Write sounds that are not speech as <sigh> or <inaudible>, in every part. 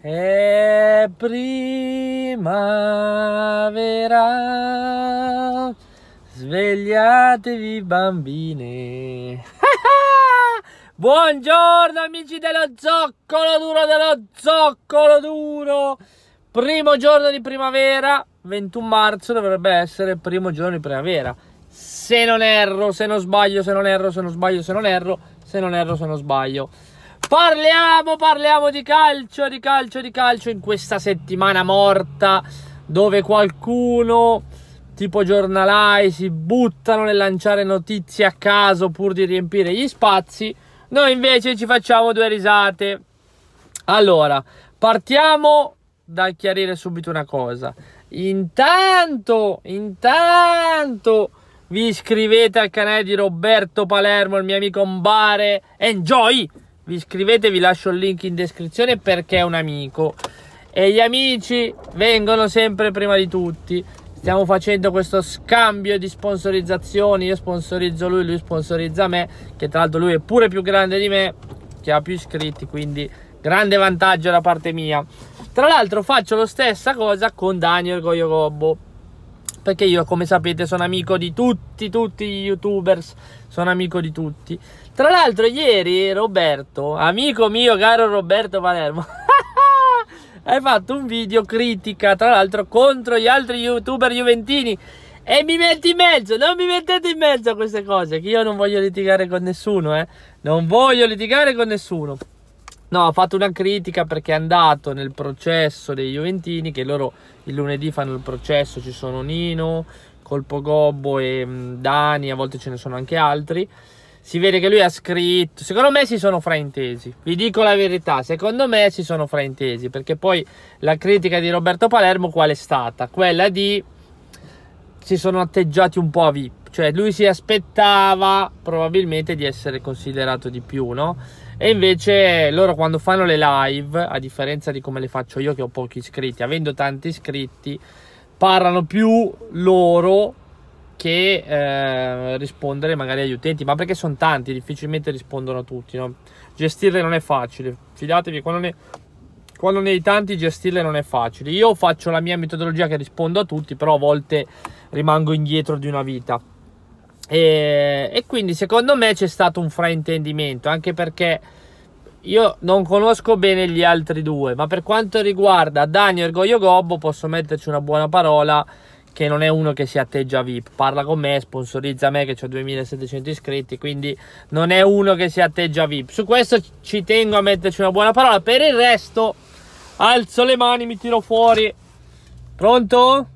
È primavera, svegliatevi bambine. <laughs> Buongiorno amici dello zoccolo duro dello zoccolo duro. Primo giorno di primavera, 21 marzo dovrebbe essere il primo giorno di primavera. Se non erro, se non sbaglio, se non erro, se non sbaglio, se non erro, se non erro, se non sbaglio. Se non erro, se non sbaglio. Parliamo, parliamo di calcio, di calcio, di calcio in questa settimana morta dove qualcuno tipo giornalai si buttano nel lanciare notizie a caso pur di riempire gli spazi. Noi invece ci facciamo due risate. Allora, partiamo da chiarire subito una cosa. Intanto, intanto vi iscrivete al canale di Roberto Palermo, il mio amico Mbare. Enjoy! vi iscrivete, vi lascio il link in descrizione perché è un amico. E gli amici vengono sempre prima di tutti. Stiamo facendo questo scambio di sponsorizzazioni. Io sponsorizzo lui, lui sponsorizza me. Che tra l'altro lui è pure più grande di me, che ha più iscritti. Quindi grande vantaggio da parte mia. Tra l'altro faccio la stessa cosa con Daniel Goyogobbo perché io come sapete sono amico di tutti, tutti gli youtubers, sono amico di tutti. Tra l'altro ieri Roberto, amico mio caro Roberto Palermo, <laughs> hai fatto un video critica tra l'altro contro gli altri youtuber juventini e mi metti in mezzo, non mi mettete in mezzo a queste cose, che io non voglio litigare con nessuno, eh. Non voglio litigare con nessuno. No, ha fatto una critica perché è andato nel processo dei Juventini che loro il lunedì fanno il processo, ci sono Nino, Colpo Gobbo e mm, Dani, a volte ce ne sono anche altri. Si vede che lui ha scritto, secondo me si sono fraintesi, vi dico la verità, secondo me si sono fraintesi, perché poi la critica di Roberto Palermo qual è stata? Quella di si sono atteggiati un po' a VIP, cioè lui si aspettava probabilmente di essere considerato di più, no? E invece loro quando fanno le live, a differenza di come le faccio io che ho pochi iscritti, avendo tanti iscritti, parlano più loro che eh, rispondere magari agli utenti, ma perché sono tanti, difficilmente rispondono a tutti. No? Gestirle non è facile, fidatevi, quando ne, quando ne hai tanti gestirle non è facile. Io faccio la mia metodologia che rispondo a tutti, però a volte rimango indietro di una vita. E, e quindi secondo me c'è stato un fraintendimento, anche perché io non conosco bene gli altri due, ma per quanto riguarda Daniel Goyo Gobbo posso metterci una buona parola che non è uno che si atteggia VIP, parla con me, sponsorizza me che ho 2700 iscritti, quindi non è uno che si atteggia VIP. Su questo ci tengo a metterci una buona parola, per il resto alzo le mani, mi tiro fuori. Pronto?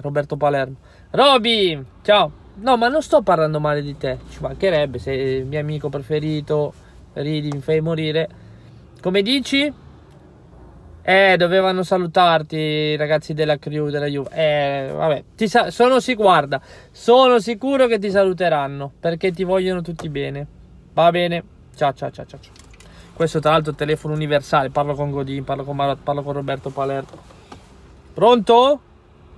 Roberto Palermo. Roby, ciao. No, ma non sto parlando male di te. Ci mancherebbe, se il mio amico preferito, ridi, mi fai morire. Come dici? Eh, dovevano salutarti i ragazzi della crew della Juve. Eh, vabbè, ti sa- sono si guarda, sono sicuro che ti saluteranno perché ti vogliono tutti bene. Va bene. Ciao, ciao, ciao, ciao. Questo tra l'altro è il telefono universale, parlo con Godin, parlo con Marat, parlo con Roberto Palermo. Pronto?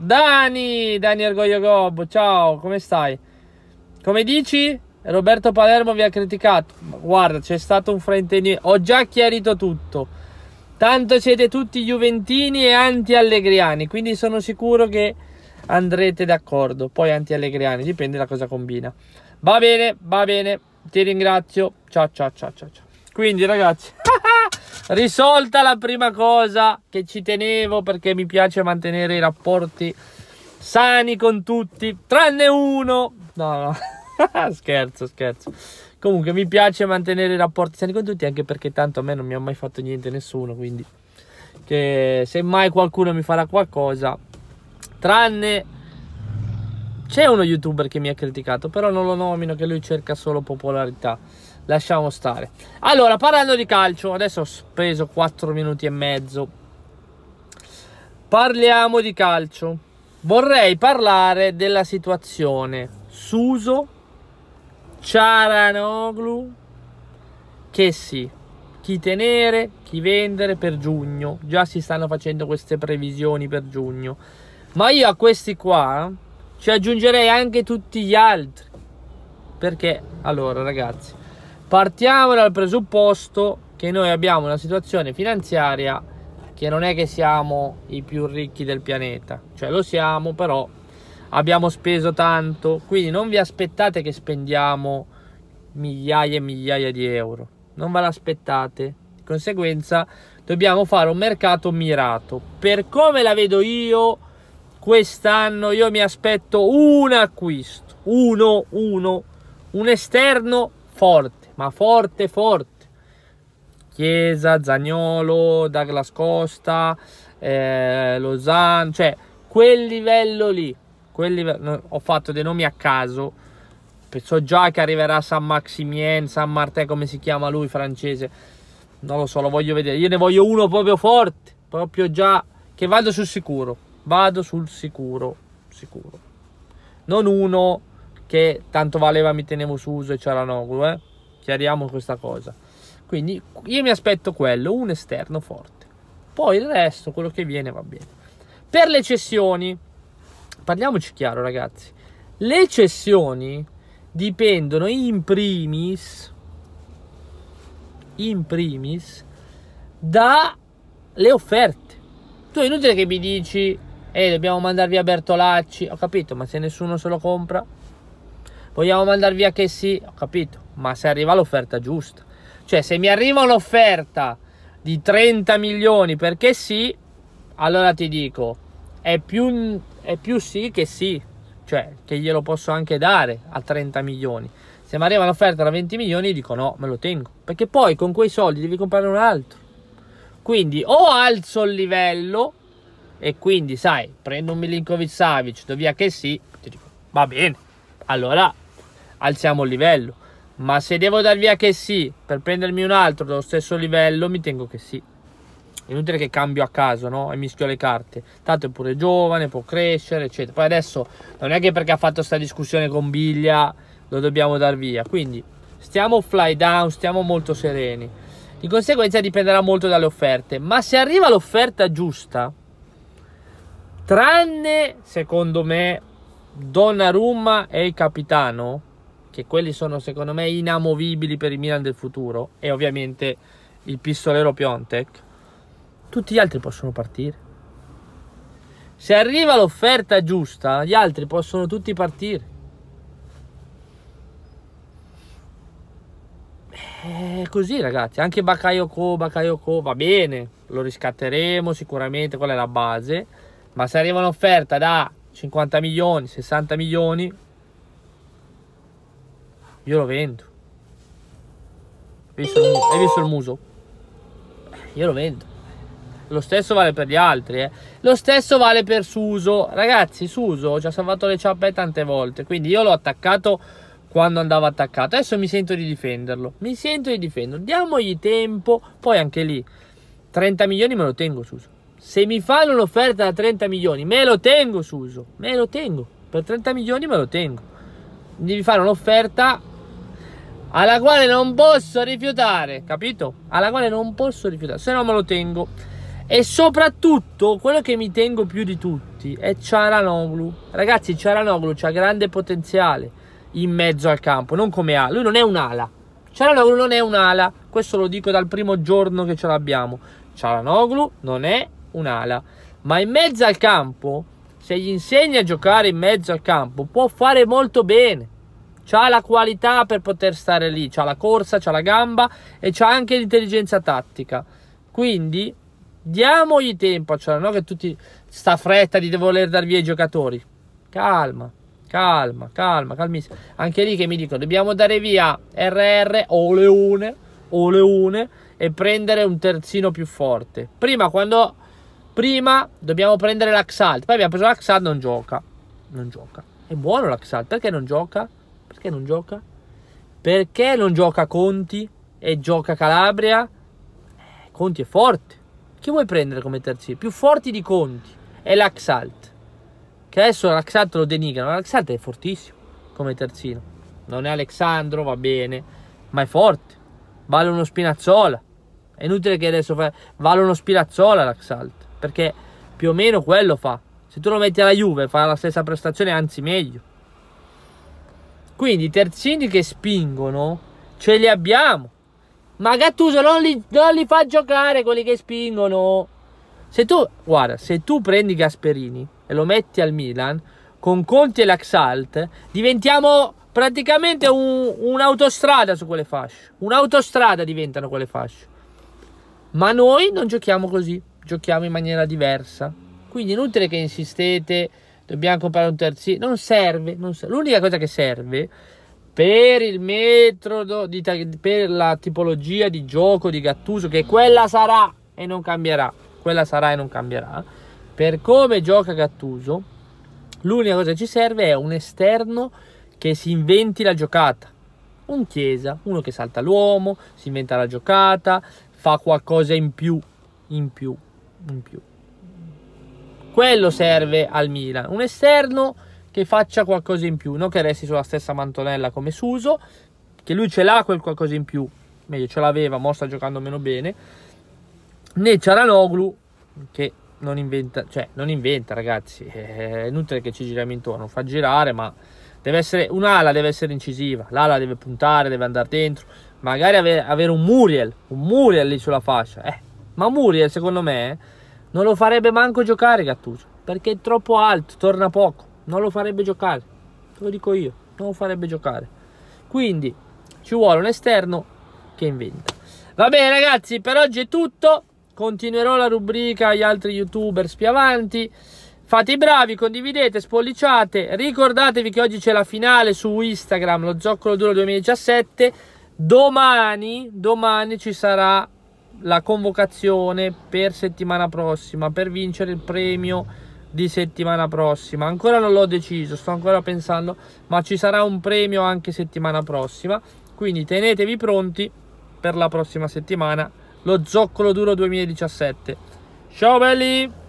Dani, Dani Argoglio Gobbo, ciao, come stai? Come dici? Roberto Palermo vi ha criticato. Guarda, c'è stato un fraintendimento. Ho già chiarito tutto. Tanto siete tutti giuventini e anti-allegriani, quindi sono sicuro che andrete d'accordo. Poi anti-allegriani, dipende da cosa combina. Va bene, va bene. Ti ringrazio. Ciao, ciao, ciao, ciao, ciao. Quindi ragazzi, <laughs> risolta la prima cosa che ci tenevo perché mi piace mantenere i rapporti sani con tutti, tranne uno. No, no. <laughs> scherzo, scherzo. Comunque mi piace mantenere i rapporti sani con tutti anche perché tanto a me non mi ha mai fatto niente nessuno, quindi che se mai qualcuno mi farà qualcosa, tranne c'è uno youtuber che mi ha criticato, però non lo nomino che lui cerca solo popolarità lasciamo stare. Allora, parlando di calcio, adesso ho speso 4 minuti e mezzo. Parliamo di calcio. Vorrei parlare della situazione Suso, Ciaranoglu, che sì, chi tenere, chi vendere per giugno. Già si stanno facendo queste previsioni per giugno. Ma io a questi qua ci aggiungerei anche tutti gli altri. Perché, allora ragazzi, Partiamo dal presupposto che noi abbiamo una situazione finanziaria che non è che siamo i più ricchi del pianeta, cioè lo siamo però abbiamo speso tanto, quindi non vi aspettate che spendiamo migliaia e migliaia di euro, non ve l'aspettate, di conseguenza dobbiamo fare un mercato mirato. Per come la vedo io, quest'anno io mi aspetto un acquisto, uno, uno, un esterno forte ma forte forte. Chiesa, Zagnolo, Douglas Costa, eh, Losanna, cioè quel livello lì. Quel livello, ho fatto dei nomi a caso. So già che arriverà San Maximien, San Martè, come si chiama lui, francese. Non lo so, lo voglio vedere. Io ne voglio uno proprio forte, proprio già che vado sul sicuro. Vado sul sicuro, sicuro. Non uno che tanto valeva mi tenevo su uso e c'era Noglu, eh. Chiariamo questa cosa. Quindi io mi aspetto quello, un esterno forte. Poi il resto, quello che viene va bene. Per le cessioni, parliamoci chiaro ragazzi, le cessioni dipendono in primis, in primis, dalle offerte. Tu è inutile che mi dici, eh, dobbiamo mandar via Bertolacci, ho capito, ma se nessuno se lo compra, vogliamo mandar via che sì, ho capito ma se arriva l'offerta giusta. Cioè, se mi arriva un'offerta di 30 milioni perché sì, allora ti dico, è più, è più sì che sì, cioè che glielo posso anche dare a 30 milioni. Se mi arriva un'offerta da 20 milioni, dico no, me lo tengo, perché poi con quei soldi devi comprare un altro. Quindi o alzo il livello e quindi, sai, prendo un Milinkovic Savic, do via che sì, ti dico va bene, allora alziamo il livello ma se devo dar via che sì per prendermi un altro dello stesso livello, mi tengo che sì. Inutile che cambio a caso, no? E mischio le carte. Tanto è pure giovane, può crescere, eccetera. Poi adesso non è che perché ha fatto questa discussione con Biglia lo dobbiamo dar via. Quindi stiamo fly down, stiamo molto sereni. Di conseguenza dipenderà molto dalle offerte. Ma se arriva l'offerta giusta, tranne secondo me Donnarumma e il capitano, che quelli sono secondo me inamovibili per il Milan del futuro e ovviamente il pistolero Piontek, tutti gli altri possono partire. Se arriva l'offerta giusta, gli altri possono tutti partire. È eh, così ragazzi, anche Bakayoko, Bakayoko va bene, lo riscatteremo sicuramente, quella è la base, ma se arriva un'offerta da 50 milioni, 60 milioni, io lo vendo. Hai visto, Hai visto il muso? Io lo vendo. Lo stesso vale per gli altri, eh. Lo stesso vale per Suso. Ragazzi, Suso ci ha salvato le ciappe tante volte. Quindi io l'ho attaccato quando andava attaccato. Adesso mi sento di difenderlo. Mi sento di difenderlo. Diamogli tempo. Poi anche lì, 30 milioni me lo tengo Suso. Se mi fanno un'offerta da 30 milioni, me lo tengo Suso. Me lo tengo. Per 30 milioni me lo tengo. Devi fare un'offerta alla quale non posso rifiutare, capito? Alla quale non posso rifiutare, se no me lo tengo. E soprattutto quello che mi tengo più di tutti è Ciaranoglu. Ragazzi, Ciaranoglu ha grande potenziale in mezzo al campo, non come ala. Lui non è un'ala. Ciaranoglu non è un'ala, questo lo dico dal primo giorno che ce l'abbiamo. Ciaranoglu non è un'ala, ma in mezzo al campo, se gli insegni a giocare in mezzo al campo, può fare molto bene ha la qualità per poter stare lì, ha la corsa, ha la gamba e ha anche l'intelligenza tattica. Quindi diamogli tempo a cioè, non che tutti sta fretta di voler dar via i giocatori. Calma, calma, calma, calmissimo. Anche lì che mi dicono dobbiamo dare via RR o Leone o Leone e prendere un terzino più forte. Prima quando prima dobbiamo prendere l'Axalt, poi abbiamo preso l'Axalt non gioca. Non gioca. È buono l'Axalt, perché non gioca? Perché non gioca? Perché non gioca Conti e gioca Calabria? Eh, Conti è forte. Chi vuoi prendere come terzino? Più forti di Conti è l'Axalt. Che adesso l'Axalt lo denigrano. L'Axalt è fortissimo come terzino. Non è Alexandro, va bene, ma è forte. Vale uno Spinazzola. È inutile che adesso fa... vale uno Spinazzola l'Axalt. Perché più o meno quello fa. Se tu lo metti alla Juve fa la stessa prestazione, anzi meglio. Quindi i terzini che spingono ce li abbiamo. Ma Gattuso non li, non li fa giocare quelli che spingono. Se tu, guarda, se tu prendi Gasperini e lo metti al Milan, con Conti e l'Axalt, diventiamo praticamente un, un'autostrada su quelle fasce. Un'autostrada diventano quelle fasce. Ma noi non giochiamo così, giochiamo in maniera diversa. Quindi inutile che insistete dobbiamo comprare un terzino. Non serve, non serve. L'unica cosa che serve per il metodo, di, per la tipologia di gioco di Gattuso, che quella sarà e non cambierà. Quella sarà e non cambierà. Per come gioca Gattuso, l'unica cosa che ci serve è un esterno che si inventi la giocata. Un Chiesa, uno che salta l'uomo, si inventa la giocata, fa qualcosa in più, in più, in più. Quello serve al Milan, un esterno che faccia qualcosa in più, non che resti sulla stessa mantonella come Suso, che lui ce l'ha quel qualcosa in più, meglio ce l'aveva, mo sta giocando meno bene, né Ciaranoglu che non inventa, cioè non inventa ragazzi, eh, è inutile che ci giriamo intorno, fa girare ma deve essere, un'ala deve essere incisiva, l'ala deve puntare, deve andare dentro, magari avere, avere un Muriel, un Muriel lì sulla fascia, eh, ma Muriel secondo me... Non lo farebbe manco giocare Gattuso, perché è troppo alto, torna poco, non lo farebbe giocare. Te lo dico io, non lo farebbe giocare. Quindi ci vuole un esterno che inventa. Va bene ragazzi, per oggi è tutto. Continuerò la rubrica agli altri youtuber più avanti. Fate i bravi, condividete, spolliciate. Ricordatevi che oggi c'è la finale su Instagram, lo Zoccolo Duro 2017. Domani, domani ci sarà la convocazione per settimana prossima per vincere il premio di settimana prossima ancora non l'ho deciso sto ancora pensando ma ci sarà un premio anche settimana prossima quindi tenetevi pronti per la prossima settimana lo zoccolo duro 2017 ciao belli